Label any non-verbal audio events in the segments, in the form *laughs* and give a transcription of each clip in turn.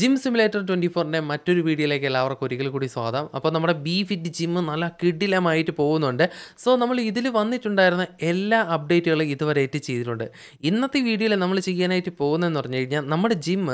Gym simulator twenty ഫോറിൻ്റെ മറ്റൊരു വീഡിയോയിലേക്ക് എല്ലാവർക്കും ഒരിക്കൽ കൂടി സ്വാഗതം അപ്പോൾ നമ്മുടെ ബി ഫിറ്റ് ജിം നല്ല കിടിലമായിട്ട് പോകുന്നുണ്ട് സോ നമ്മൾ ഇതിൽ വന്നിട്ടുണ്ടായിരുന്ന എല്ലാ അപ്ഡേറ്റുകളും ആയിട്ട് ചെയ്തിട്ടുണ്ട് ഇന്നത്തെ വീഡിയോയിൽ നമ്മൾ ചെയ്യാനായിട്ട് പോകുന്നതെന്ന് പറഞ്ഞു കഴിഞ്ഞാൽ നമ്മുടെ ജിം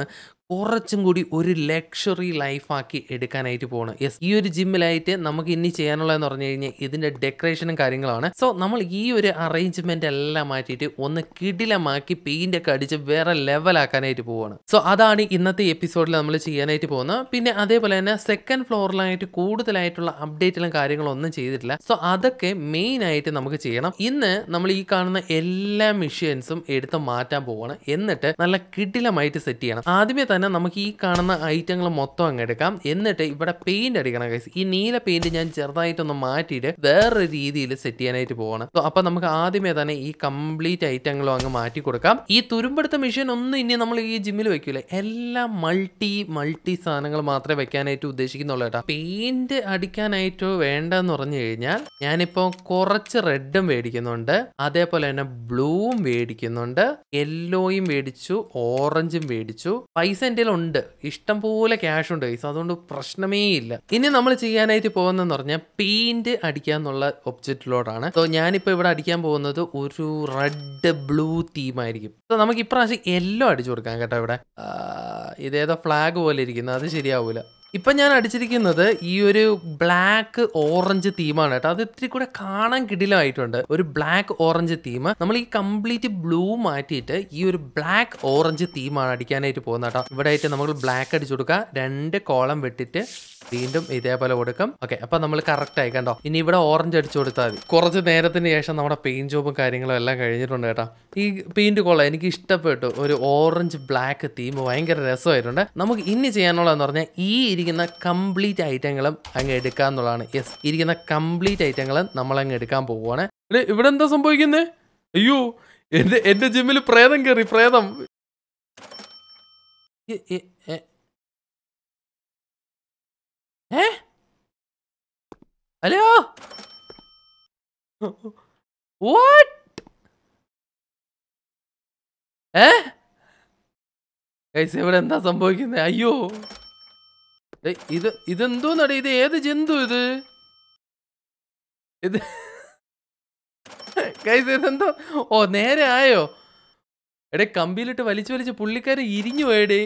കുറച്ചും കൂടി ഒരു ലക്ഷറി ലൈഫാക്കി എടുക്കാനായിട്ട് പോകണം യെസ് ഈ ഒരു ജിമ്മിലായിട്ട് നമുക്ക് ഇനി ചെയ്യാനുള്ളതെന്ന് പറഞ്ഞു കഴിഞ്ഞാൽ ഇതിൻ്റെ ഡെക്കറേഷനും കാര്യങ്ങളാണ് സോ നമ്മൾ ഈ ഒരു അറേഞ്ച്മെൻ്റ് എല്ലാം മാറ്റിയിട്ട് ഒന്ന് കിടിലമാക്കി പെയിൻ്റ് ഒക്കെ അടിച്ച് വേറെ ലെവലാക്കാനായിട്ട് പോവുകയാണ് സോ അതാണ് ഇന്നത്തെ എപ്പിസോഡിൽ നമ്മൾ ചെയ്യാനായിട്ട് പോകുന്നത് പിന്നെ അതേപോലെ തന്നെ സെക്കൻഡ് ഫ്ലോറിലായിട്ട് കൂടുതലായിട്ടുള്ള അപ്ഡേറ്റിലും ഒന്നും ചെയ്തിട്ടില്ല സോ അതൊക്കെ മെയിൻ ആയിട്ട് നമുക്ക് ചെയ്യണം ഇന്ന് നമ്മൾ ഈ കാണുന്ന എല്ലാ മെഷീൻസും എടുത്ത് മാറ്റാൻ പോവുകയാണ് എന്നിട്ട് നല്ല കിടിലമായിട്ട് സെറ്റ് ചെയ്യണം ആദ്യമേ തന്നെ നമുക്ക് ഈ കാണുന്ന ഐറ്റങ്ങൾ മൊത്തം അങ്ങ് എടുക്കാം എന്നിട്ട് ഇവിടെ പെയിന്റ് അടിക്കണം കൈസ് ഈ നീല പെയിന്റ് ഞാൻ ചെറുതായിട്ടൊന്ന് മാറ്റിയിട്ട് വേറൊരു രീതിയിൽ സെറ്റ് ചെയ്യാനായിട്ട് പോകണം അപ്പൊ നമുക്ക് ആദ്യമേ തന്നെ ഈ കംപ്ലീറ്റ് ഐറ്റങ്ങളും അങ്ങ് മാറ്റി കൊടുക്കാം ഈ തുരുമ്പെടുത്ത മെഷീൻ ഒന്നും ഇനി നമ്മൾ ഈ ജിമ്മിൽ വെക്കൂല എല്ലാ മൾട്ടി മൾട്ടി സാധനങ്ങൾ മാത്രമേ വെക്കാനായിട്ട് ഉദ്ദേശിക്കുന്നുള്ളൂ കേട്ടോ പെയിന്റ് അടിക്കാനായിട്ട് വേണ്ടെന്ന് പറഞ്ഞു കഴിഞ്ഞാൽ ഞാനിപ്പോ കുറച്ച് റെഡും മേടിക്കുന്നുണ്ട് അതേപോലെ തന്നെ ബ്ലൂവും മേടിക്കുന്നുണ്ട് യെല്ലോയും മേടിച്ചു ഓറഞ്ചും മേടിച്ചു പൈസ എൻ്റെ ഉണ്ട് ഇഷ്ടം പോലെ ക്യാഷ് ഉണ്ട് ഗൈസ് അതുകൊണ്ട് പ്രശ്നമേ ഇല്ല ഇനി നമ്മൾ ചെയ്യാനായിട്ട് പോകുന്നതെന്ന് പറഞ്ഞാൽ പെയിന്റ് അടിക്കുക എന്നുള്ള ഒബ്ജക്റ്റിലോടാണ് സോ ഞാനിപ്പോൾ ഇവിടെ അടിക്കാൻ പോകുന്നത് ഒരു റെഡ് ബ്ലൂ തീമായിരിക്കും സോ നമുക്ക് ഇപ്രാവശ്യം യെല്ലോ അടിച്ചു കൊടുക്കാം കേട്ടോ ഇവിടെ ഇതേതോ ഫ്ലാഗ് പോലെ ഇരിക്കുന്നത് അത് ശരിയാവൂല ഇപ്പൊ ഞാൻ അടിച്ചിരിക്കുന്നത് ഈ ഒരു ബ്ലാക്ക് ഓറഞ്ച് തീമാണ് കേട്ടോ അത് ഇത്തിരി കൂടെ കാണാൻ കിടിലമായിട്ടുണ്ട് ഒരു ബ്ലാക്ക് ഓറഞ്ച് തീം നമ്മൾ ഈ കംപ്ലീറ്റ് ബ്ലൂ മാറ്റിയിട്ട് ഈ ഒരു ബ്ലാക്ക് ഓറഞ്ച് തീമാണ് അടിക്കാനായിട്ട് പോകുന്നത് കേട്ടോ ഇവിടെ ആയിട്ട് നമ്മൾ ബ്ലാക്ക് അടിച്ചു കൊടുക്കുക രണ്ട് കോളം വെട്ടിട്ട് വീണ്ടും ഇതേപോലെ കൊടുക്കും ഓക്കെ അപ്പൊ നമ്മൾ കറക്റ്റ് ആയി കണ്ടോ ഇനി ഇവിടെ ഓറഞ്ച് അടിച്ചു കൊടുത്താൽ മതി കുറച്ച് നേരത്തിന് ശേഷം നമ്മുടെ പെയിന്റ് ജോബും കാര്യങ്ങളും എല്ലാം കഴിഞ്ഞിട്ടുണ്ട് കേട്ടോ ഈ പെയിന്റ് കൊള്ളാം എനിക്ക് ഇഷ്ടപ്പെട്ടു ഒരു ഓറഞ്ച് ബ്ലാക്ക് തീം ഭയങ്കര രസമായിട്ടുണ്ട് നമുക്ക് ഇനി ചെയ്യാനുള്ളതെന്ന് പറഞ്ഞാൽ ഈ ഇരിക്കുന്ന കംപ്ലീറ്റ് ഐറ്റങ്ങളും അങ്ങ് എടുക്കുക എന്നുള്ളതാണ് യെസ് ഇരിക്കുന്ന കംപ്ലീറ്റ് ഐറ്റങ്ങളും നമ്മൾ അങ്ങ് എടുക്കാൻ പോവുകയാണ് ഇവിടെ എന്താ സംഭവിക്കുന്നത് അയ്യോ എന്റെ എന്റെ ജിമ്മിൽ പ്രേതം കയറി പ്രേതം ഏ അല്ലയോ വാട്ട് ഏ കൈസ് ഇവിടെ എന്താ സംഭവിക്കുന്നത് അയ്യോ ഇത് നട ഇത് ഏത് ജന്തു ഇത് ഇത് കൈസ് ഇതെന്തോ ഓ നേരെ ആയോ എടേ കമ്പിയിലിട്ട് വലിച്ചു വലിച്ച് പുള്ളിക്കാരൻ ഇരിഞ്ഞു പോയടേ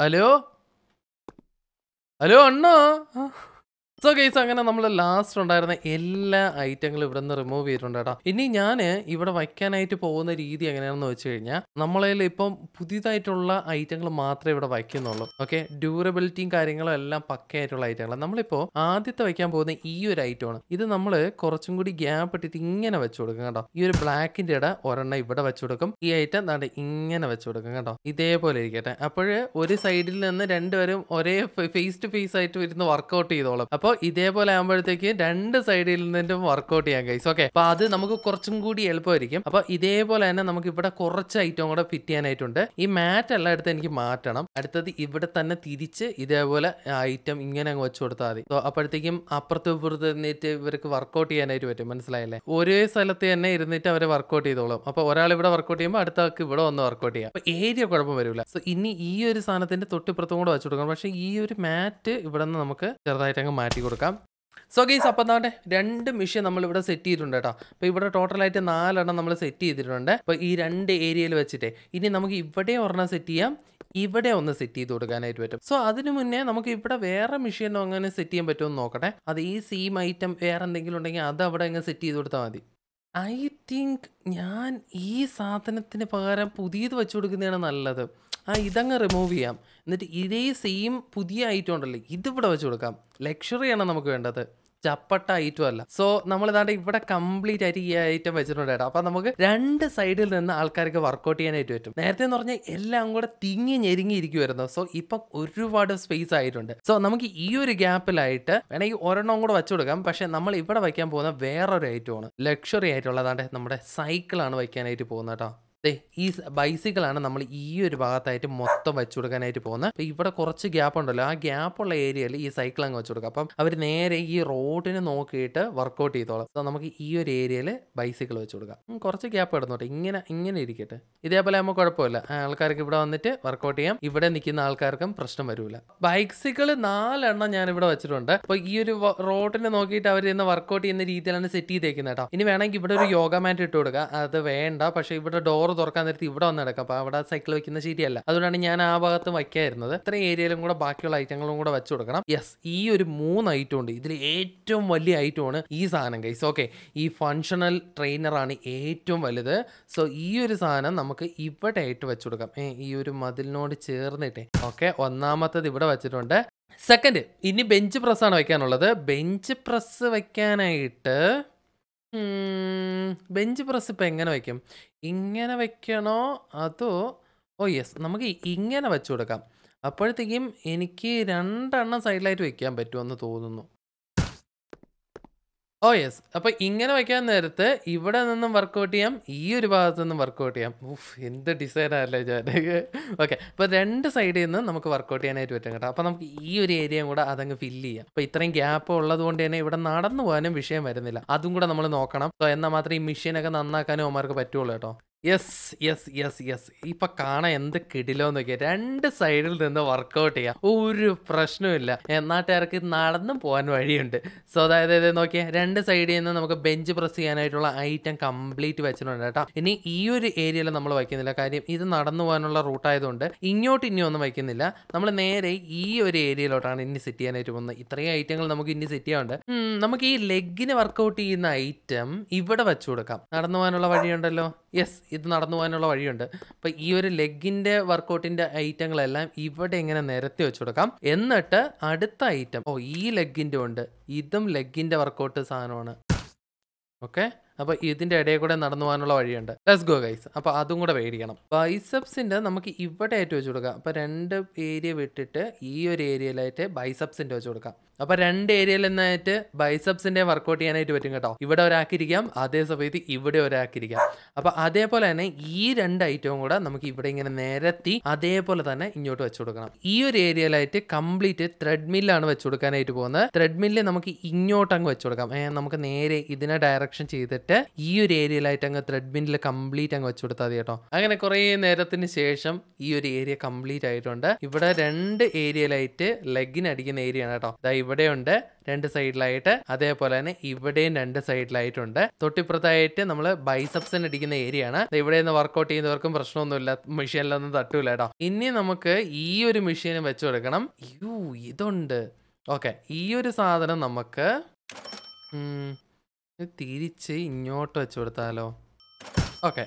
hello Alo Anna. Ah. So case അങ്ങനെ നമ്മൾ ലാസ്റ്റ് ഉണ്ടായിരുന്ന എല്ലാ ഐറ്റങ്ങളും ഇവിടെ നിന്ന് റിമൂവ് ചെയ്തിട്ടുണ്ട് കേട്ടോ ഇനി ഞാൻ ഇവിടെ വയ്ക്കാനായിട്ട് പോകുന്ന രീതി എങ്ങനെയാണെന്ന് വെച്ച് കഴിഞ്ഞാൽ നമ്മളതിൽ ഇപ്പം പുതിയതായിട്ടുള്ള ഐറ്റങ്ങൾ മാത്രമേ ഇവിടെ വയ്ക്കുന്നുള്ളൂ ഓക്കെ ഡ്യൂറബിലിറ്റിയും കാര്യങ്ങളും എല്ലാം പക്കയായിട്ടുള്ള ഐറ്റങ്ങൾ നമ്മളിപ്പോൾ ആദ്യത്തെ വയ്ക്കാൻ പോകുന്ന ഈ ഒരു ഐറ്റമാണ് ഇത് നമ്മൾ കുറച്ചും കൂടി ഗ്യാപ്പ് ഇട്ടിട്ട് ഇങ്ങനെ വെച്ചു കൊടുക്കും കേട്ടോ ഈ ഒരു ബ്ലാക്കിൻ്റെ ഇട ഒരെണ്ണം ഇവിടെ വെച്ചു കൊടുക്കും ഈ ഐറ്റം താണ്ട് ഇങ്ങനെ വെച്ചു കൊടുക്കും കേട്ടോ ഇതേപോലെ ഇരിക്കട്ടെ അപ്പോൾ ഒരു സൈഡിൽ നിന്ന് രണ്ടുപേരും ഒരേ ഫേസ് ടു ഫേസ് ആയിട്ട് ഇരുന്ന് വർക്കൗട്ട് ചെയ്തോളും അപ്പോൾ ഇതേപോലെ ആകുമ്പോഴത്തേക്ക് രണ്ട് സൈഡിൽ നിന്നും വർക്കൗട്ട് ചെയ്യാൻ ഗൈസ് ഓക്കെ അപ്പൊ അത് നമുക്ക് കുറച്ചും കൂടി എളുപ്പമായിരിക്കും അപ്പൊ ഇതേപോലെ തന്നെ നമുക്ക് ഇവിടെ കുറച്ച് ഐറ്റം കൂടെ ഫിറ്റ് ചെയ്യാനായിട്ടുണ്ട് ഈ മാറ്റ് എല്ലായിടത്തും എനിക്ക് മാറ്റണം അടുത്തത് ഇവിടെ തന്നെ തിരിച്ച് ഇതേപോലെ ഐറ്റം ഇങ്ങനെ അങ്ങ് വെച്ച് കൊടുത്താൽ മതി സോ അപ്പോഴത്തേക്കും അപ്പുറത്ത് ഇപ്പുറത്ത് നിന്നിട്ട് ഇവർക്ക് വർക്കൗട്ട് ചെയ്യാനായിട്ട് പറ്റും മനസ്സിലായില്ലേ ഒരേ സ്ഥലത്ത് തന്നെ ഇരുന്നിട്ട് അവരെ വർക്കൗട്ട് ചെയ്തോളും അപ്പൊ ഒരാൾ ഇവിടെ വർക്കൗട്ട് ചെയ്യുമ്പോൾ അടുത്ത ആൾക്ക് ഇവിടെ ഒന്ന് വർക്കൗട്ട് ചെയ്യാം അപ്പൊ ഏരിയ കുഴപ്പം വരില്ല സോ ഇനി ഈ ഒരു സാധനത്തിന്റെ തൊട്ടിപ്പുറത്തും കൂടെ വെച്ചു കൊടുക്കണം പക്ഷേ ഈ ഒരു മാറ്റ് ഇവിടെ നിന്ന് നമുക്ക് ചെറുതായിട്ട് അങ്ങ് മാറ്റി മാറ്റി കൊടുക്കാം സോ ഗീസ് അപ്പം തന്നെ രണ്ട് മെഷീൻ നമ്മൾ ഇവിടെ സെറ്റ് ചെയ്തിട്ടുണ്ട് കേട്ടോ അപ്പോൾ ഇവിടെ ടോട്ടലായിട്ട് നാലെണ്ണം നമ്മൾ സെറ്റ് ചെയ്തിട്ടുണ്ട് അപ്പോൾ ഈ രണ്ട് ഏരിയയിൽ വെച്ചിട്ട് ഇനി നമുക്ക് ഇവിടെ ഒരെണ്ണം സെറ്റ് ചെയ്യാം ഇവിടെ ഒന്ന് സെറ്റ് ചെയ്ത് കൊടുക്കാനായിട്ട് പറ്റും സോ അതിനു മുന്നേ നമുക്ക് ഇവിടെ വേറെ മെഷീനോ അങ്ങനെ സെറ്റ് ചെയ്യാൻ പറ്റുമെന്ന് നോക്കട്ടെ അത് ഈ സെയിം ഐറ്റം വേറെ എന്തെങ്കിലും ഉണ്ടെങ്കിൽ അത് അവിടെ അങ്ങ് സെറ്റ് ചെയ്ത് കൊടുത്താൽ മതി ഐ തിങ്ക് ഞാൻ ഈ സാധനത്തിന് പകരം പുതിയത് വെച്ചു കൊടുക്കുന്നതാണ് നല്ലത് ആ ഇതങ്ങ് റിമൂവ് ചെയ്യാം എന്നിട്ട് ഇതേ സെയിം പുതിയ ഐറ്റം ഉണ്ടല്ലോ ഇതിവിടെ വെച്ച് കൊടുക്കാം ലക്ഷറിയാണ് നമുക്ക് വേണ്ടത് ചപ്പട്ട ഐറ്റം അല്ല സോ നമ്മൾ ഇതാണ്ട് ഇവിടെ കംപ്ലീറ്റ് ആയിട്ട് ഈ ഐറ്റം വെച്ചിട്ടുണ്ട് കേട്ടോ അപ്പം നമുക്ക് രണ്ട് സൈഡിൽ നിന്ന് ആൾക്കാർക്ക് വർക്കൗട്ട് ചെയ്യാനായിട്ട് പറ്റും നേരത്തെ എന്ന് പറഞ്ഞാൽ എല്ലാം കൂടെ തിങ്ങി ഞെരുങ്ങി ഇരിക്കുമായിരുന്നു സോ ഇപ്പം ഒരുപാട് സ്പേസ് ആയിട്ടുണ്ട് സോ നമുക്ക് ഈ ഒരു ഗ്യാപ്പിലായിട്ട് വേണമെങ്കിൽ ഒരെണ്ണം കൂടെ വെച്ചു കൊടുക്കാം പക്ഷേ നമ്മൾ ഇവിടെ വയ്ക്കാൻ പോകുന്ന വേറൊരു ഐറ്റമാണ് ലക്ഷറി ആയിട്ടുള്ളതാണ്ട് നമ്മുടെ സൈക്കിളാണ് വയ്ക്കാനായിട്ട് പോകുന്നത് കേട്ടോ ഈ ബൈസിക്കിളാണ് നമ്മൾ ഈ ഒരു ഭാഗത്തായിട്ട് മൊത്തം വെച്ചു കൊടുക്കാനായിട്ട് പോകുന്നത് അപ്പൊ ഇവിടെ കുറച്ച് ഗ്യാപ്പ് ഉണ്ടല്ലോ ആ ഗ്യാപ്പുള്ള ഏരിയയിൽ ഈ സൈക്കിൾ അങ്ങ് വെച്ചു കൊടുക്കുക അപ്പം അവർ നേരെ ഈ റോഡിന് നോക്കിയിട്ട് വർക്ക്ഔട്ട് ചെയ്തോളാം അപ്പൊ നമുക്ക് ഈ ഒരു ഏരിയയിൽ ബൈസിക്കിൾ വെച്ച് കൊടുക്കാം കുറച്ച് ഗ്യാപ്പ് കിടന്നോട്ടെ ഇങ്ങനെ ഇങ്ങനെ ഇരിക്കട്ടെ ഇതേപോലെ നമുക്ക് കുഴപ്പമില്ല ആൾക്കാർക്ക് ഇവിടെ വന്നിട്ട് വർക്ക്ഔട്ട് ചെയ്യാം ഇവിടെ നിൽക്കുന്ന ആൾക്കാർക്കും പ്രശ്നം വരില്ല ബൈക്സികൾ നാലെണ്ണം ഞാൻ ഇവിടെ വെച്ചിട്ടുണ്ട് അപ്പൊ ഈ ഒരു റോഡിനെ നോക്കിയിട്ട് അവർ ഇന്ന് വർക്ക്ഔട്ട് ചെയ്യുന്ന രീതിയിലാണ് സെറ്റ് ചെയ്തേക്കുന്നത് കേട്ടോ ഇനി വേണമെങ്കിൽ ഇവിടെ ഒരു യോഗ മാറ്റ് ഇട്ട് കൊടുക്കുക അത് വേണ്ട പക്ഷേ ഇവിടെ ഡോർ തുറക്കാൻ നേരത്ത് ഇവിടെ വന്ന് കിടക്കാം അപ്പോൾ അവിടെ സൈക്കിൾ വെക്കുന്ന ശരിയല്ല അതുകൊണ്ടാണ് ഞാൻ ആ ഭാഗത്ത് വയ്ക്കായിരുന്നത് ഇത്രയും ഏരിയയിലും കൂടെ ബാക്കിയുള്ള ഐറ്റങ്ങളും കൂടെ വെച്ച് കൊടുക്കണം യെസ് ഈ ഒരു മൂന്ന് ഐറ്റം ഉണ്ട് ഇതിൽ ഏറ്റവും വലിയ ഐറ്റമാണ് ഈ സാധനം ഗൈസ് ഓക്കെ ഈ ഫങ്ഷണൽ ആണ് ഏറ്റവും വലുത് സോ ഈ ഒരു സാധനം നമുക്ക് ഇവിടെ ആയിട്ട് വെച്ചു കൊടുക്കാം ഈ ഒരു മതിലിനോട് ചേർന്നിട്ടേ ഓക്കെ ഒന്നാമത്തത് ഇവിടെ വെച്ചിട്ടുണ്ട് സെക്കൻഡ് ഇനി ബെഞ്ച് പ്രസ് ആണ് വെക്കാനുള്ളത് ബെഞ്ച് പ്രസ് വെക്കാനായിട്ട് ബെഞ്ച് പ്രസ് ഇപ്പം എങ്ങനെ വെക്കും? ഇങ്ങനെ വെക്കണോ? അതോ ഓ യെസ്. നമുക്ക് ഇങ്ങനെ വെച്ചു കൊടുക്കാം. അപ്പോഴത്തേക്കും എനിക്ക് രണ്ടെണ്ണം സൈഡിലായിട്ട് വെക്കാൻ പറ്റുമെന്ന് തോന്നുന്നു. ഓ oh, യെസ് അപ്പോൾ ഇങ്ങനെ വയ്ക്കാൻ നേരത്ത് ഇവിടെ നിന്നും വർക്ക്ഔട്ട് ചെയ്യാം ഈ ഒരു ഭാഗത്ത് നിന്നും വർക്ക്ഔട്ട് ചെയ്യാം ഉഫ് എന്ത് ഡിസൈനല്ലേ ഞാൻ ഓക്കെ അപ്പോൾ രണ്ട് സൈഡിൽ നിന്ന് നമുക്ക് വർക്ക്ഔട്ട് ചെയ്യാനായിട്ട് പറ്റും കേട്ടോ അപ്പോൾ നമുക്ക് ഈ ഒരു ഏരിയയും കൂടെ അതങ്ങ് ഫില്ല് ചെയ്യാം അപ്പോൾ ഇത്രയും ഗ്യാപ്പ് ഉള്ളത് കൊണ്ട് തന്നെ ഇവിടെ നടന്നു പോകാനും വിഷയം വരുന്നില്ല അതും കൂടെ നമ്മൾ നോക്കണം സോ എന്നാൽ മാത്രമേ ഈ മെഷീനൊക്കെ നന്നാക്കാനും അമ്മമാർക്ക് പറ്റുള്ളൂ കേട്ടോ യെസ് യെസ് യെസ് യെസ് ഇപ്പൊ കാണാൻ എന്ത് കിടിലോ നോക്കിയാൽ രണ്ട് സൈഡിൽ നിന്ന് വർക്കൗട്ട് ചെയ്യാം ഒരു പ്രശ്നമില്ല നാട്ടുകാർക്ക് നടന്നും പോകാൻ വഴിയുണ്ട് സോ അതായത് ഇത് നോക്കിയാൽ രണ്ട് സൈഡിൽ നിന്ന് നമുക്ക് ബെഞ്ച് പ്രസ് ചെയ്യാനായിട്ടുള്ള ഐറ്റം കംപ്ലീറ്റ് വെച്ചിട്ടുണ്ട് കേട്ടോ ഇനി ഈ ഒരു ഏരിയയിൽ നമ്മൾ വയ്ക്കുന്നില്ല കാര്യം ഇത് നടന്നു പോകാനുള്ള റൂട്ടായതുകൊണ്ട് ഇങ്ങോട്ട് ഇനി ഒന്നും വയ്ക്കുന്നില്ല നമ്മൾ നേരെ ഈ ഒരു ഏരിയയിലോട്ടാണ് ഇനി സെറ്റ് ചെയ്യാനായിട്ട് പോകുന്നത് ഇത്രയും ഐറ്റങ്ങൾ നമുക്ക് ഇനി സെറ്റ് ചെയ്യാണ്ട് നമുക്ക് ഈ ലെഗിന് വർക്കൗട്ട് ചെയ്യുന്ന ഐറ്റം ഇവിടെ വെച്ചു കൊടുക്കാം നടന്നു പോകാനുള്ള വഴിയുണ്ടല്ലോ യെസ് ഇത് നടന്നു പോകാനുള്ള വഴിയുണ്ട് അപ്പോൾ ഈ ഒരു ലെഗിന്റെ വർക്കൗട്ടിന്റെ ഐറ്റങ്ങളെല്ലാം ഇവിടെ ഇങ്ങനെ നിരത്തി വെച്ചു കൊടുക്കാം എന്നിട്ട് അടുത്ത ഐറ്റം ഓ ഈ ലെഗിന്റെ ഉണ്ട് ഇതും ലെഗിന്റെ വർക്കൗട്ട് സാധനമാണ് ഓക്കെ അപ്പോൾ ഇതിന്റെ ഇടയിൽ കൂടെ നടന്നു പോകാനുള്ള വഴിയുണ്ട് ലെസ് ഗോ ഗൈസ് അപ്പോൾ അതും കൂടെ വേടിക്കണം ബൈസപ്സിന്റെ നമുക്ക് ഇവിടെ ആയിട്ട് വെച്ച് കൊടുക്കാം അപ്പോൾ രണ്ട് ഏരിയ വിട്ടിട്ട് ഈ ഒരു ഏരിയയിലായിട്ട് ബൈസപ്സിന്റെ വെച്ച് കൊടുക്കാം അപ്പോൾ രണ്ട് ഏരിയയിൽ നിന്നായിട്ട് വർക്ക് ഔട്ട് ചെയ്യാനായിട്ട് പറ്റും കേട്ടോ ഇവിടെ ഒരാക്കിരിക്കാം അതേ സമയത്ത് ഇവിടെ ഒരാക്കിരിക്കാം അപ്പോൾ അതേപോലെ തന്നെ ഈ രണ്ട് ഐറ്റവും കൂടെ നമുക്ക് ഇവിടെ ഇങ്ങനെ നേരത്തി അതേപോലെ തന്നെ ഇങ്ങോട്ട് വെച്ചു കൊടുക്കണം ഈ ഒരു ഏരിയയിലായിട്ട് കംപ്ലീറ്റ് ത്രെഡ്മില്ലാണ് വെച്ചു കൊടുക്കാനായിട്ട് പോകുന്നത് ത്രെഡ്മില്ല് നമുക്ക് ഇങ്ങോട്ടങ്ങ് വെച്ചു കൊടുക്കാം നമുക്ക് നേരെ ഇതിനെ ഡയറക്ഷൻ ചെയ്തിട്ട് ചെയ്തിട്ട് ഈ ഒരു ഏരിയയിലായിട്ട് അങ്ങ് ത്രെഡ് ബിന്നിൽ കംപ്ലീറ്റ് അങ്ങ് വെച്ചു കൊടുത്താൽ മതി കേട്ടോ അങ്ങനെ കുറേ നേരത്തിന് ശേഷം ഈ ഒരു ഏരിയ കംപ്ലീറ്റ് ആയിട്ടുണ്ട് ഇവിടെ രണ്ട് ഏരിയയിലായിട്ട് ലെഗിന് അടിക്കുന്ന ഏരിയ ആണ് കേട്ടോ ഇവിടെ ഇവിടെയുണ്ട് രണ്ട് സൈഡിലായിട്ട് അതേപോലെ തന്നെ ഇവിടെയും രണ്ട് സൈഡിലായിട്ടുണ്ട് തൊട്ടിപ്പുറത്തായിട്ട് നമ്മൾ ബൈസപ്സിന് അടിക്കുന്ന ഏരിയ ആണ് ഇവിടെ നിന്ന് വർക്കൗട്ട് ചെയ്യുന്നവർക്കും പ്രശ്നമൊന്നുമില്ല മെഷീനിലൊന്നും തട്ടൂല കേട്ടോ ഇനി നമുക്ക് ഈ ഒരു മെഷീനും വെച്ചു കൊടുക്കണം യൂ ഇതുണ്ട് ഓക്കെ ഈ ഒരു സാധനം നമുക്ക് തിരിച്ച് ഇങ്ങോട്ട് വെച്ച് കൊടുത്താലോ ഓക്കെ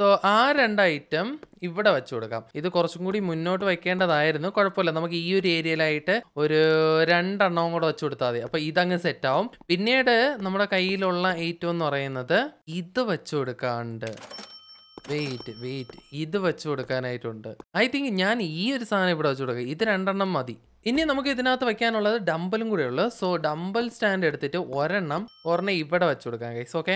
സോ ആ രണ്ട് ഐറ്റം ഇവിടെ വെച്ച് കൊടുക്കാം ഇത് കുറച്ചും കൂടി മുന്നോട്ട് വെക്കേണ്ടതായിരുന്നു കുഴപ്പമില്ല നമുക്ക് ഈ ഒരു ഏരിയയിലായിട്ട് ഒരു രണ്ടെണ്ണവും കൂടെ വെച്ച് കൊടുത്താൽ മതി അപ്പോൾ ഇതങ്ങ് സെറ്റാവും പിന്നീട് നമ്മുടെ കയ്യിലുള്ള ഐറ്റം എന്ന് പറയുന്നത് ഇത് വെച്ച് കൊടുക്കാണ്ട് വെയിറ്റ് വെയിറ്റ് ഇത് വെച്ച് കൊടുക്കാനായിട്ടുണ്ട് ഐ തിങ്ക് ഞാൻ ഈ ഒരു സാധനം ഇവിടെ വെച്ച് കൊടുക്കാം ഇത് രണ്ടെണ്ണം മതി ഇനി നമുക്ക് ഇതിനകത്ത് വെക്കാനുള്ളത് ഡമ്പലും കൂടെ ഉള്ളു സോ ഡമ്പൽ സ്റ്റാൻഡ് എടുത്തിട്ട് ഒരെണ്ണം ഒരെണ്ണം ഇവിടെ വെച്ച് കൊടുക്കാം ഗൈസ് ഓക്കെ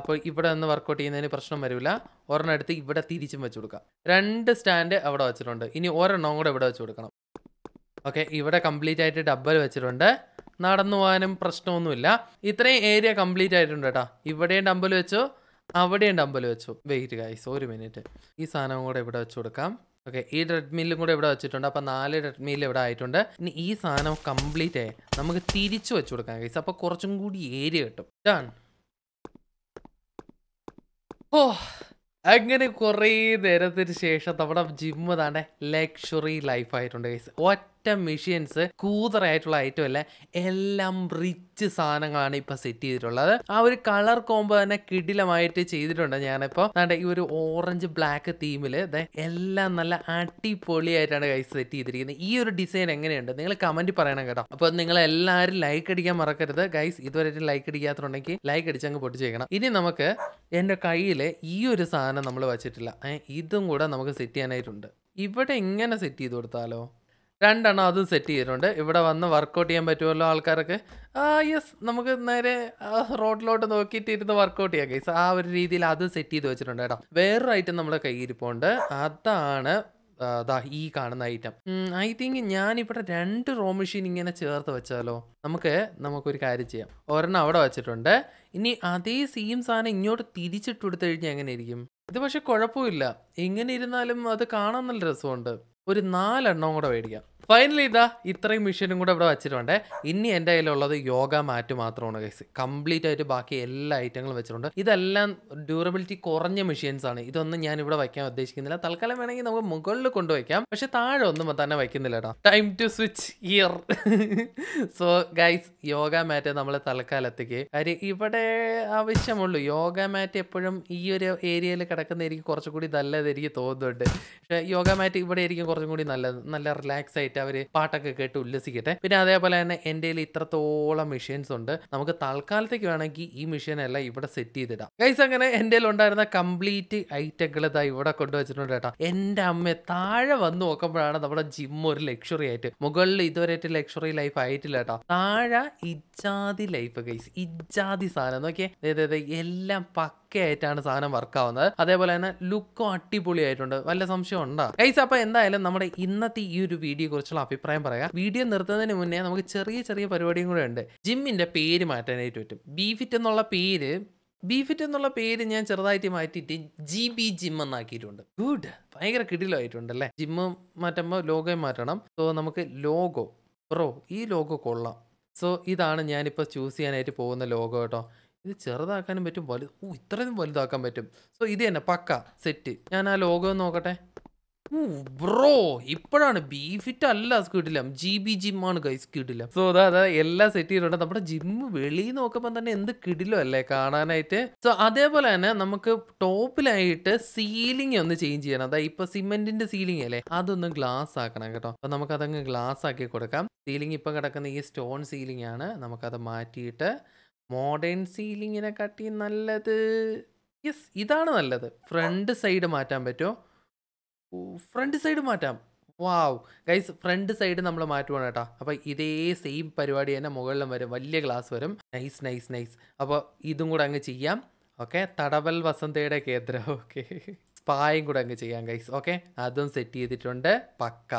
അപ്പോൾ ഇവിടെ നിന്ന് വർക്കൗട്ട് ചെയ്യുന്നതിന് പ്രശ്നം വരില്ല ഒരെണ്ണം എടുത്ത് ഇവിടെ തിരിച്ചും വെച്ച് കൊടുക്കാം രണ്ട് സ്റ്റാൻഡ് അവിടെ വെച്ചിട്ടുണ്ട് ഇനി ഒരെണ്ണം കൂടെ ഇവിടെ വെച്ച് കൊടുക്കണം ഓക്കെ ഇവിടെ കംപ്ലീറ്റ് ആയിട്ട് ഡബൽ വെച്ചിട്ടുണ്ട് നടന്നു പോകാനും പ്രശ്നമൊന്നുമില്ല ഇത്രയും ഏരിയ കംപ്ലീറ്റ് ആയിട്ടുണ്ട് കേട്ടോ ഇവിടെയും ഡമ്പൽ വെച്ചു അവിടെയും ഡമ്പൽ വെച്ചു വെയിറ്റ് ഗൈസ് ഒരു മിനിറ്റ് ഈ സാധനം കൂടെ ഇവിടെ വെച്ച് കൊടുക്കാം ഓക്കെ ഈ റെഡ്മിയിലും കൂടെ ഇവിടെ വെച്ചിട്ടുണ്ട് അപ്പോൾ നാല് റെഡ്മിയിൽ ഇവിടെ ആയിട്ടുണ്ട് ഇനി ഈ സാധനം കംപ്ലീറ്റ് ആയി നമുക്ക് തിരിച്ചു വെച്ച് കൊടുക്കാൻ ഗൈസ് അപ്പോൾ കുറച്ചും കൂടി ഏരിയ കിട്ടും ഡൺ ഓ അങ്ങനെ കുറേ നേരത്തിന് ശേഷം നമ്മുടെ ജിമ്മ് താണ്ടെ ലക്ഷറി ലൈഫായിട്ടുണ്ട് ഗൈസ് ഒറ്റ ഒറ്റ മെഷീൻസ് കൂതറായിട്ടുള്ള ഐറ്റം അല്ല എല്ലാം റിച്ച് സാധനങ്ങളാണ് ഇപ്പൊ സെറ്റ് ചെയ്തിട്ടുള്ളത് ആ ഒരു കളർ കോംബോ തന്നെ കിടിലമായിട്ട് ചെയ്തിട്ടുണ്ട് ഞാനിപ്പോ അതാണ്ട് ഈ ഒരു ഓറഞ്ച് ബ്ലാക്ക് തീമിൽ എല്ലാം നല്ല അടിപൊളിയായിട്ടാണ് കൈ സെറ്റ് ചെയ്തിരിക്കുന്നത് ഈ ഒരു ഡിസൈൻ എങ്ങനെയുണ്ട് നിങ്ങൾ കമന്റ് പറയണം കേട്ടോ അപ്പോൾ നിങ്ങൾ എല്ലാവരും ലൈക്ക് അടിക്കാൻ മറക്കരുത് ഗൈസ് ഇതുവരെ ലൈക്ക് അടിക്കാത്തുണ്ടെങ്കിൽ ലൈക്ക് അടിച്ച് അങ്ങ് പൊട്ടിച്ചേക്കണം ഇനി നമുക്ക് എന്റെ കയ്യില് ഈ ഒരു സാധനം നമ്മൾ വച്ചിട്ടില്ല ഇതും കൂടെ നമുക്ക് സെറ്റ് ചെയ്യാനായിട്ടുണ്ട് ഇവിടെ ഇങ്ങനെ സെറ്റ് ചെയ്ത് കൊടുത്താലോ രണ്ടെണ്ണം അതും സെറ്റ് ചെയ്തിട്ടുണ്ട് ഇവിടെ വന്ന് വർക്കൗട്ട് ചെയ്യാൻ പറ്റുമല്ലോ ആൾക്കാർക്ക് ആ യെസ് നമുക്ക് നേരെ റോഡിലോട്ട് നോക്കിയിട്ട് ഇരുന്ന് വർക്കൗട്ട് ചെയ്യാം ഗൈസ് ആ ഒരു രീതിയിൽ അത് സെറ്റ് ചെയ്ത് വെച്ചിട്ടുണ്ട് കേട്ടോ വേറൊരു ഐറ്റം നമ്മുടെ കയ്യിരിപ്പുണ്ട് അതാണ് ദാ ഈ കാണുന്ന ഐറ്റം ഐ തിങ്ക് ഞാനിവിടെ രണ്ട് റോ മെഷീൻ ഇങ്ങനെ ചേർത്ത് വെച്ചാലോ നമുക്ക് നമുക്കൊരു കാര്യം ചെയ്യാം ഒരെണ്ണം അവിടെ വെച്ചിട്ടുണ്ട് ഇനി അതേ സെയിം സാധനം ഇങ്ങോട്ട് തിരിച്ചിട്ട് കൊടുത്തു കഴിഞ്ഞാൽ എങ്ങനെ ഇരിക്കും ഇത് പക്ഷെ കുഴപ്പമില്ല എങ്ങനെ ഇരുന്നാലും അത് കാണാൻ നല്ല രസമുണ്ട് ഒരു നാലെണ്ണം കൂടെ മേടിക്കാം ഫൈനലി ഇതാ ഇത്രയും മെഷീനും കൂടെ ഇവിടെ വെച്ചിട്ടുണ്ട് ഇനി എൻ്റെ കയ്യിലുള്ളത് യോഗ മാറ്റ് മാത്രമാണ് ഗൈസ് കംപ്ലീറ്റ് ആയിട്ട് ബാക്കി എല്ലാ ഐറ്റങ്ങളും വെച്ചിട്ടുണ്ട് ഇതെല്ലാം ഡ്യൂറബിലിറ്റി കുറഞ്ഞ മെഷീൻസ് ആണ് ഇതൊന്നും ഞാൻ ഇവിടെ വയ്ക്കാൻ ഉദ്ദേശിക്കുന്നില്ല തൽക്കാലം വേണമെങ്കിൽ നമുക്ക് മുകളിൽ കൊണ്ടുവയ്ക്കാം പക്ഷെ താഴെ ഒന്നും തന്നെ വയ്ക്കുന്നില്ല കേട്ടോ time to switch year so guys yoga mat നമ്മൾ തൽക്കാലത്തേക്ക് കാര്യം ഇവിടെ ആവശ്യമുള്ളൂ യോഗ മാറ്റ് എപ്പോഴും ഈ ഒരു ഏരിയയിൽ കിടക്കുന്ന എനിക്ക് കുറച്ചുകൂടി നല്ലത് എനിക്ക് തോന്നുന്നുണ്ട് പക്ഷേ യോഗ മാറ്റ് ഇവിടെ ആയിരിക്കും കുറച്ചും കൂടി നല്ലത് നല്ല റിലാക്സ് ആയിട്ട് ആയിട്ട് അവർ പാട്ടൊക്കെ കേട്ട് ഉല്ലസിക്കട്ടെ പിന്നെ അതേപോലെ തന്നെ എൻ്റെ ഇത്രത്തോളം മെഷീൻസ് ഉണ്ട് നമുക്ക് തൽക്കാലത്തേക്ക് വേണമെങ്കിൽ ഈ എല്ലാം ഇവിടെ സെറ്റ് ചെയ്തിടാം ഗൈസ് അങ്ങനെ എൻ്റെ ഉണ്ടായിരുന്ന കംപ്ലീറ്റ് ഐറ്റങ്ങൾ ഇതാ ഇവിടെ കൊണ്ടുവച്ചിട്ടുണ്ട് കേട്ടോ എൻ്റെ അമ്മ താഴെ വന്ന് നോക്കുമ്പോഴാണ് നമ്മുടെ ജിം ഒരു ലക്ഷറി ആയിട്ട് മുകളിൽ ഇതുവരെ ലക്ഷറി ലൈഫ് ആയിട്ടില്ല കേട്ടോ താഴെ ഇജാതി ലൈഫ് ഗൈസ് ഇജാതി സാധനം നോക്കിയേ എല്ലാം പക്ക ആയിട്ടാണ് സാധനം വർക്ക് ആവുന്നത് അതേപോലെ തന്നെ ലുക്കും അടിപൊളിയായിട്ടുണ്ട് വല്ല സംശയം ഉണ്ടോ ഗൈസ് അപ്പോൾ എന്തായാലും നമ്മുടെ ഇന്നത്തെ ഈ ഒരു വീഡിയോ കുറിച്ചുള്ള അഭിപ്രായം പറയാം വീഡിയോ നിർത്തുന്നതിന് മുന്നേ നമുക്ക് ചെറിയ ചെറിയ പരിപാടിയും കൂടെ ഉണ്ട് ജിമ്മിൻ്റെ പേര് മാറ്റാനായിട്ട് പറ്റും ബീഫിറ്റ് എന്നുള്ള പേര് ബീഫിറ്റ് എന്നുള്ള പേര് ഞാൻ ചെറുതായിട്ട് മാറ്റിയിട്ട് ജി ബി ജിം എന്നാക്കിയിട്ടുണ്ട് ഗുഡ് ഭയങ്കര അല്ലേ ജിമ്മ് മാറ്റുമ്പോൾ ലോഗോയും മാറ്റണം സോ നമുക്ക് ലോഗോ ബ്രോ ഈ ലോഗോ കൊള്ളാം സോ ഇതാണ് ഞാനിപ്പോൾ ചൂസ് ചെയ്യാനായിട്ട് പോകുന്ന ലോഗോ കേട്ടോ ഇത് ചെറുതാക്കാനും പറ്റും വലുത് ഓ ഇത്രയും വലുതാക്കാൻ പറ്റും സോ ഇത് തന്നെ പക്ക സെറ്റ് ഞാൻ ആ ലോഗോ നോക്കട്ടെ ബ്രോ ഇപ്പോഴാണ് ബീഫിറ്റ് അല്ല കിടിലം ജി ബി ജിമ്മാണ് കൈസ് കിടിലം സോ അതാ അതാ എല്ലാം സെറ്റ് ചെയ്തിട്ടുണ്ട് നമ്മുടെ ജിം വെളിയിൽ നോക്കുമ്പോൾ തന്നെ എന്ത് കിടിലോ അല്ലേ കാണാനായിട്ട് സോ അതേപോലെ തന്നെ നമുക്ക് ടോപ്പിലായിട്ട് സീലിംഗ് ഒന്ന് ചേഞ്ച് ചെയ്യണം അതായത് ഇപ്പൊ സിമെന്റിന്റെ സീലിംഗ് അല്ലേ അതൊന്ന് ഗ്ലാസ് ആക്കണം കേട്ടോ അപ്പൊ അതങ്ങ് ഗ്ലാസ് ആക്കി കൊടുക്കാം സീലിംഗ് ഇപ്പൊ കിടക്കുന്ന ഈ സ്റ്റോൺ സീലിംഗ് ആണ് നമുക്കത് മാറ്റിയിട്ട് മോഡേൺ സീലിംഗിനെ കാട്ടി നല്ലത് യെസ് ഇതാണ് നല്ലത് ഫ്രണ്ട് സൈഡ് മാറ്റാൻ പറ്റുമോ ഫ്രണ്ട് സൈഡ് മാറ്റാം വാവ് ഗൈസ് ഫ്രണ്ട് സൈഡ് നമ്മൾ മാറ്റുവാണ് കേട്ടോ അപ്പോൾ ഇതേ സെയിം പരിപാടി തന്നെ മുകളിലും വരും വലിയ ഗ്ലാസ് വരും നൈസ് നൈസ് നൈസ് അപ്പോൾ ഇതും കൂടെ അങ്ങ് ചെയ്യാം ഓക്കെ തടവൽ വസന്തയുടെ കേന്ദ്രം ഓക്കെ *laughs* സ്പായും കൂടെ അങ്ങ് ചെയ്യാം ഗൈസ് ഓക്കെ അതും സെറ്റ് ചെയ്തിട്ടുണ്ട് പക്ക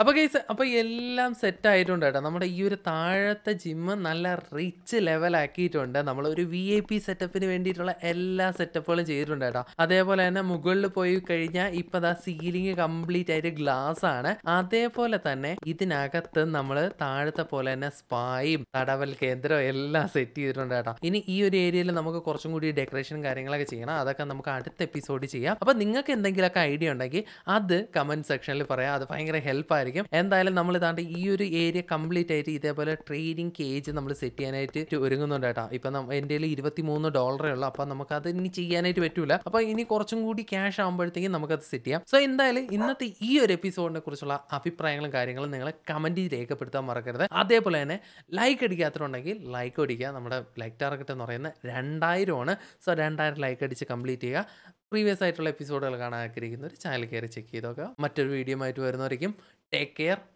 അപ്പോൾ കേസ് അപ്പോൾ എല്ലാം സെറ്റ് ആയിട്ടുണ്ട് കേട്ടോ നമ്മുടെ ഈ ഒരു താഴത്തെ ജിമ്മ് നല്ല റിച്ച് ലെവൽ ആക്കിയിട്ടുണ്ട് നമ്മൾ ഒരു വി ഐ പി സെറ്റപ്പിന് വേണ്ടിയിട്ടുള്ള എല്ലാ സെറ്റപ്പുകളും ചെയ്തിട്ടുണ്ട് കേട്ടോ അതേപോലെ തന്നെ മുകളിൽ പോയി കഴിഞ്ഞാൽ ഇപ്പൊ ദാ സീലിംഗ് കംപ്ലീറ്റ് ആയിട്ട് ഗ്ലാസ് ആണ് അതേപോലെ തന്നെ ഇതിനകത്ത് നമ്മൾ താഴത്തെ പോലെ തന്നെ സ്പായും തടവൽ കേന്ദ്രവും എല്ലാം സെറ്റ് ചെയ്തിട്ടുണ്ട് കേട്ടോ ഇനി ഈ ഒരു ഏരിയയിൽ നമുക്ക് കുറച്ചും കൂടി ഡെക്കറേഷൻ കാര്യങ്ങളൊക്കെ ചെയ്യണം അതൊക്കെ നമുക്ക് അടുത്ത എപ്പിസോഡ് ചെയ്യാം അപ്പോൾ നിങ്ങൾക്ക് എന്തെങ്കിലുമൊക്കെ ഐഡിയ ഉണ്ടെങ്കിൽ അത് കമന്റ് സെക്ഷനിൽ പറയാം അത് ഭയങ്കര ഹെൽപ്പായി സംഭവമായിരിക്കും എന്തായാലും നമ്മൾ ഇതാണ്ട് ഈ ഒരു ഏരിയ കംപ്ലീറ്റ് ആയിട്ട് ഇതേപോലെ ട്രേഡിംഗ് കേജ് നമ്മൾ സെറ്റ് ചെയ്യാനായിട്ട് ഒരുങ്ങുന്നുണ്ട് കേട്ടോ ഇപ്പം എൻ്റെ ഇരുപത്തി മൂന്ന് ഡോളറേ ഉള്ളൂ അപ്പം അത് ഇനി ചെയ്യാനായിട്ട് പറ്റൂല അപ്പോൾ ഇനി കുറച്ചും കൂടി ക്യാഷ് ആകുമ്പോഴത്തേക്കും നമുക്കത് സെറ്റ് ചെയ്യാം സോ എന്തായാലും ഇന്നത്തെ ഈ ഒരു എപ്പിസോഡിനെ കുറിച്ചുള്ള അഭിപ്രായങ്ങളും കാര്യങ്ങളും നിങ്ങൾ കമൻറ്റിൽ രേഖപ്പെടുത്താൻ മറക്കരുത് അതേപോലെ തന്നെ ലൈക്ക് അടിക്കാത്തതുണ്ടെങ്കിൽ ലൈക്ക് അടിക്കുക നമ്മുടെ ലൈക്ക് ടാർഗറ്റ് എന്ന് പറയുന്നത് രണ്ടായിരമാണ് സോ രണ്ടായിരം ലൈക്ക് അടിച്ച് കംപ്ലീറ്റ് ചെയ്യുക പ്രീവിയസ് ആയിട്ടുള്ള എപ്പിസോഡുകൾ കാണാൻ ഒരു ചാനൽ കയറി ചെക്ക് ചെയ്തോക്കുക മറ്റൊരു വീഡിയോ ആയിട്ട് വരുന്നവരേക്കും take care